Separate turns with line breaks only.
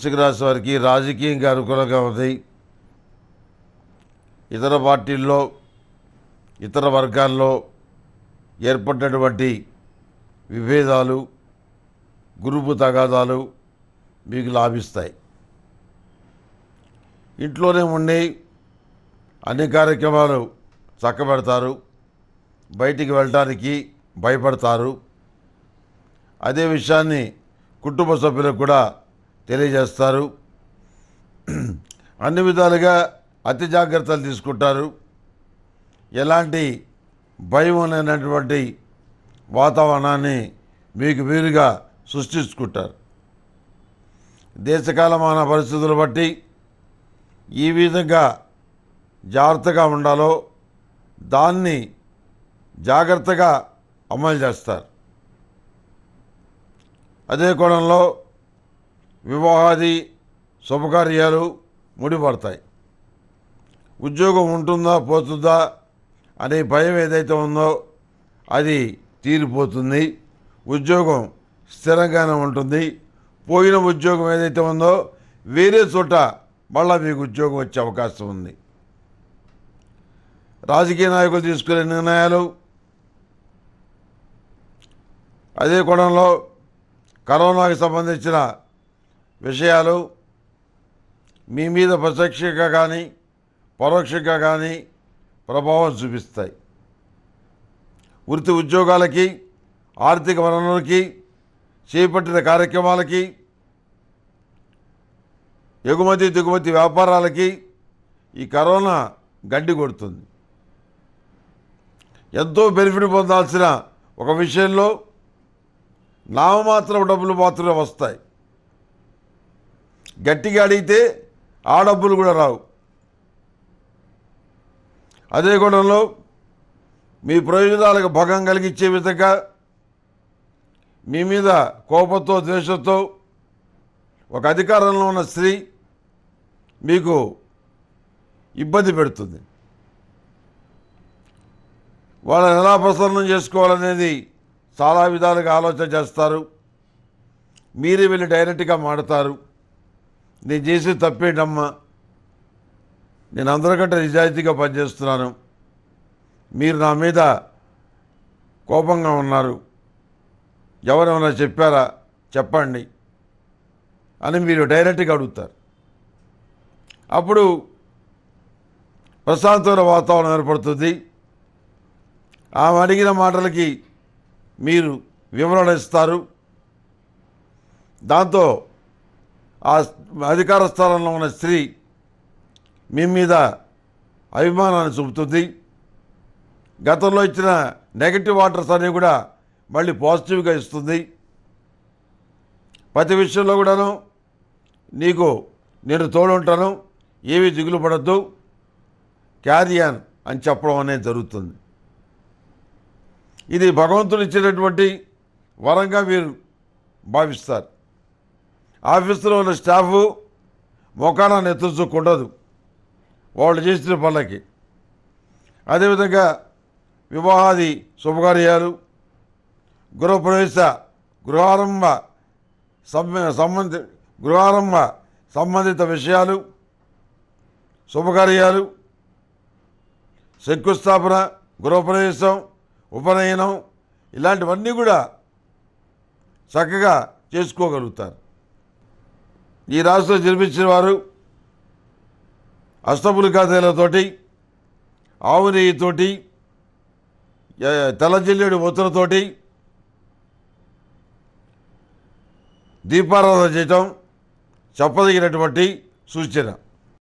వృశ్చిక రాశి వారికి రాజకీయంగా అనుకూలంగా ఉంది ఇతర పార్టీల్లో ఇతర వర్గాల్లో ఏర్పడినటువంటి విభేదాలు గురుపు తగాదాలు మీకు లాభిస్తాయి ఇంట్లోనే ఉండి అన్ని కార్యక్రమాలు చక్కబెడతారు బయటికి వెళ్ళటానికి భయపడతారు అదే విషయాన్ని కుటుంబ సభ్యులకు కూడా తెలియజేస్తారు అన్ని విధాలుగా అతి జాగ్రత్తలు తీసుకుంటారు ఎలాంటి భయం లేనటువంటి వాతావరణాన్ని మీకు వీలుగా సృష్టించుకుంటారు దేశకాలమాన పరిస్థితులు బట్టి ఈ విధంగా జాగ్రత్తగా ఉండాలో దాన్ని జాగ్రత్తగా అమలు చేస్తారు అదే కోణంలో వివాహాది శుభకార్యాలు ముడిపడతాయి ఉద్యోగం ఉంటుందా పోతుందా అనే భయం ఏదైతే ఉందో అది తీరిపోతుంది ఉద్యోగం స్థిరంగానే ఉంటుంది పోయిన ఉద్యోగం ఏదైతే ఉందో వేరే చోట మళ్ళీ మీకు ఉద్యోగం వచ్చే అవకాశం ఉంది రాజకీయ నాయకులు తీసుకునే నిర్ణయాలు అదే కోణంలో కరోనాకి సంబంధించిన విషయాలు మీ మీద ప్రత్యక్షంగా కానీ పరోక్షంగా కానీ ప్రభావం చూపిస్తాయి వృత్తి ఉద్యోగాలకి ఆర్థిక వనరులకి చేపట్టిన కార్యక్రమాలకి ఎగుమతి దిగుమతి వ్యాపారాలకి ఈ కరోనా గడ్డి కొడుతుంది ఎంతో బెనిఫిట్ పొందాల్సిన ఒక విషయంలో నామమాత్రం డబ్బులు మాత్రమే వస్తాయి గట్టిగా అడిగితే ఆ డబ్బులు కూడా రావు అదే గుణంలో మీ ప్రయోజనాలకు భగం కలిగించే విధంగా మీ మీద కోపంతో ద్వేషంతో ఒక అధికారంలో ఉన్న స్త్రీ మీకు ఇబ్బంది పెడుతుంది వాళ్ళని ఎలా ప్రసన్నం చేసుకోవాలనేది చాలా విధాలుగా ఆలోచన చేస్తారు మీరే వెళ్ళి డైరెక్ట్గా మాడతారు నేను చేసే తప్పేటమ్మా నేను అందరికంటే నిజాయితీగా పనిచేస్తున్నాను మీరు నా మీద కోపంగా ఉన్నారు ఎవరేమైనా చెప్పారా చెప్పండి అని మీరు డైరెక్ట్గా అడుగుతారు అప్పుడు ప్రశాంతమైన వాతావరణం ఏర్పడుతుంది ఆమె అడిగిన మాటలకి మీరు వివరణ ఇస్తారు దాంతో ఆ అధికార స్థానంలో ఉన్న స్త్రీ మీ మీద అభిమానాన్ని చూపుతుంది గతంలో ఇచ్చిన నెగటివ్ ఆర్డర్స్ అన్నీ కూడా మళ్ళీ పాజిటివ్గా ఇస్తుంది ప్రతి విషయంలో కూడాను నీకు నేను తోడుంటాను ఏవి దిగులు పడద్దు క్యారియన్ అని చెప్పడం అనేది జరుగుతుంది ఇది భగవంతుడు ఇచ్చినటువంటి వరంగా మీరు భావిస్తారు ఆఫీసులో ఉన్న స్టాఫ్ మొకాన ఉండదు వాళ్ళు చేసిన పనులకి అదేవిధంగా వివాహాది శుభకార్యాలు గృహప్రవేశ గృహారంభ సంబంధి గృహారంభ సంబంధిత విషయాలు శుభకార్యాలు శంకుస్థాపన గృహప్రవేశం ఉపనయనం ఇలాంటివన్నీ కూడా చక్కగా చేసుకోగలుగుతారు ఈ రాష్ట్రం జన్మించిన వారు అష్టపులికాదేలతోటి ఆవు నెయ్యితోటి తెల్లజిల్లుడి ఒత్తులతోటి దీపారాధన చేయటం చెప్పదగినటువంటి సూచన